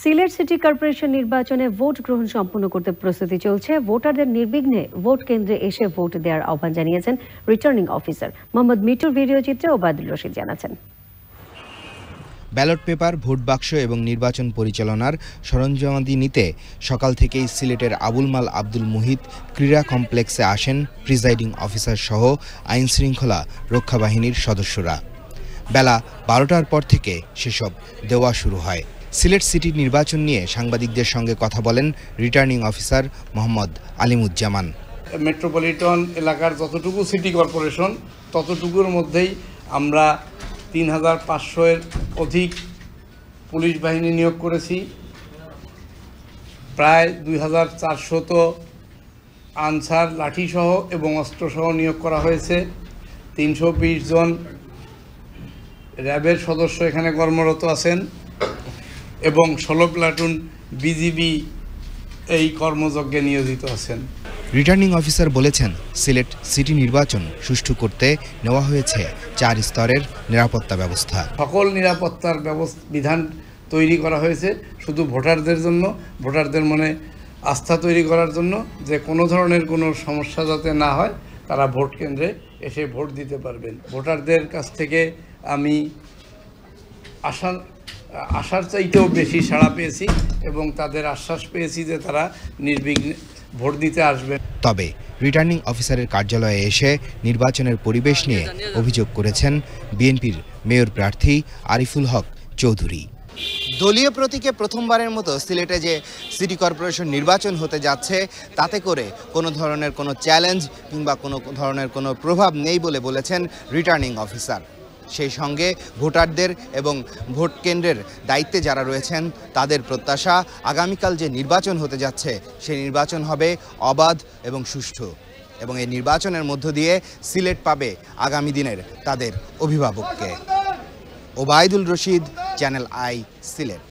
Sylhet city corporation নির্বাচনে vote গ্রহণ সম্পূর্ণ করতে প্রস্তুতি চলছে ভোটারদের নির্বিঘ্নে ভোট কেন্দ্রে এসে ভোট দেওয়ার আহ্বান জানিয়েছেন রিটার্নিং অফিসার মোহাম্মদ মিটুর ভিডিও চিত্রে ওবায়দুল রশিদ জানাচ্ছেন ব্যালট পেপার ভোট বাক্স এবং নির্বাচন পরিচালনার সরঞ্জামাদি নিতে সকাল থেকেই সিলেটের আবুল মাল আব্দুল মুহিত ক্রীড়া কমপ্লেক্সে আসেন প্রিজাইডিং অফিসার সহ আইনশৃঙ্খলা রক্ষা বাহিনীর সদস্যরা বেলা বারোটার পর থেকে সেসব দেওয়া শুরু হয় সিলেট সিটি নির্বাচন নিয়ে সাংবাদিকদের সঙ্গে কথা বলেন returning officer Mohammad Alimuzzaman metropolitan এলাকার যতটুকু সিটি কর্পোরেশন ততটুকুর মধ্যেই আমরা তিন হাজার পাঁচশোয়ের অধিক পুলিশ বাহিনী নিয়োগ করেছি প্রায় দুই হাজার চারশত আনসার লাঠিসহ এবং অস্ত্রসহ নিয়োগ করা হয়েছে তিনশো জন র্যাবের সদস্য এখানে কর্মরত আছেন এবং ষোলো প্লাটুন বিজিবি এই কর্মযজ্ঞে নিয়োজিত আছেন রিটার্নিং অফিসার বলেছেন সিলেট সিটি নির্বাচন সুষ্ঠু করতে নেওয়া হয়েছে চার স্তরের নিরাপত্তা ব্যবস্থা সকল নিরাপত্তার ব্যবস্থা বিধান তৈরি করা হয়েছে শুধু ভোটারদের জন্য ভোটারদের মনে আস্থা তৈরি করার জন্য যে কোনো ধরনের কোনো সমস্যা যাতে না হয় তারা ভোট কেন্দ্রে এসে ভোট দিতে পারবেন ভোটারদের কাছ থেকে আমি আশা আশার চাইতেও বেশি সাড়া পেয়েছি এবং তাদের আশ্বাস পেয়েছি যে তারা নির্বিঘ্নে ভোট দিতে আসবে তবে রিটার্নিং অফিসারের কার্যালয়ে এসে নির্বাচনের পরিবেশ নিয়ে অভিযোগ করেছেন বিএনপির মেয়র প্রার্থী আরিফুল হক চৌধুরী দলীয় প্রতীকে প্রথমবারের মতো সিলেটে যে সিটি কর্পোরেশন নির্বাচন হতে যাচ্ছে তাতে করে কোনো ধরনের কোনো চ্যালেঞ্জ কিংবা কোনো ধরনের কোনো প্রভাব নেই বলে বলেছেন রিটার্নিং অফিসার সেই সঙ্গে ভোটারদের এবং ভোট কেন্দ্রের দায়িত্বে যারা রয়েছেন তাদের প্রত্যাশা আগামীকাল যে নির্বাচন হতে যাচ্ছে সেই নির্বাচন হবে অবাধ এবং সুষ্ঠু এবং এই নির্বাচনের মধ্য দিয়ে সিলেট পাবে আগামী দিনের তাদের অভিভাবককে ওবায়দুল রশিদ চ্যানেল আই সিলেট